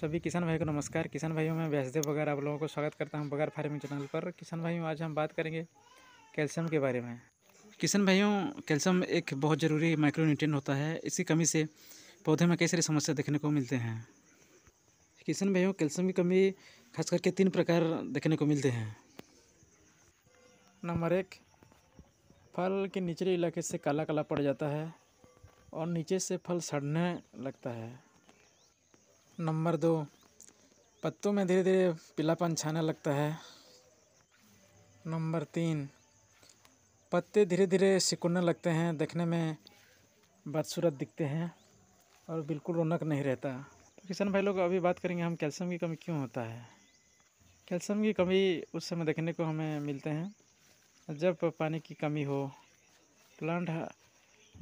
सभी किसान भाई को नमस्कार किसान भाइयों में व्यासदेव बगैर आप लोगों को स्वागत करता हूं बगैर फार्मिंग चैनल पर किसान भाइयों आज हम बात करेंगे कैल्शियम के बारे में किसान भाइयों कैल्शियम एक बहुत ज़रूरी माइक्रोन्यूट्रिएंट होता है इसकी कमी से पौधे में कई सारी समस्या देखने को मिलते हैं किसान भाइयों कैल्शियम की कमी खास करके तीन प्रकार देखने को मिलते हैं नंबर एक फल के निचले इलाके से काला काला पड़ जाता है और नीचे से फल सड़ने लगता है नंबर दो पत्तों में धीरे धीरे पीलापन छाने लगता है नंबर तीन पत्ते धीरे धीरे सिकुड़ने लगते हैं देखने में बदसूरत दिखते हैं और बिल्कुल रौनक नहीं रहता तो किसान भाई लोग अभी बात करेंगे हम कैल्शियम की कमी क्यों होता है कैल्शियम की कमी उस समय देखने को हमें मिलते हैं जब पानी की कमी हो प्लांट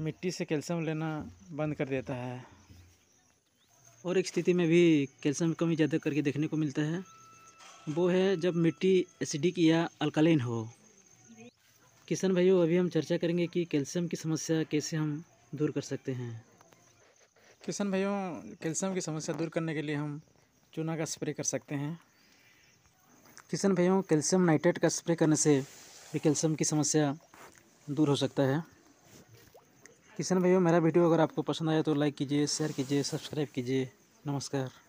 मिट्टी से कैल्शियम लेना बंद कर देता है और एक स्थिति में भी कैल्शियम की कमी ज़्यादा करके देखने को मिलता है वो है जब मिट्टी एसिडिक या अल्कालीन हो किसान भाइयों अभी हम चर्चा करेंगे कि कैल्शियम की समस्या कैसे हम दूर कर सकते हैं किसान भाइयों कैल्शियम की समस्या दूर करने के लिए हम चूना का स्प्रे कर सकते हैं किसान भाइयों कैल्शियम नाइट्रेट का स्प्रे करने से भी कैल्शियम की समस्या दूर हो सकता है किसान भाइयों मेरा वीडियो अगर आपको पसंद आया तो लाइक कीजिए शेयर कीजिए सब्सक्राइब कीजिए नमस्कार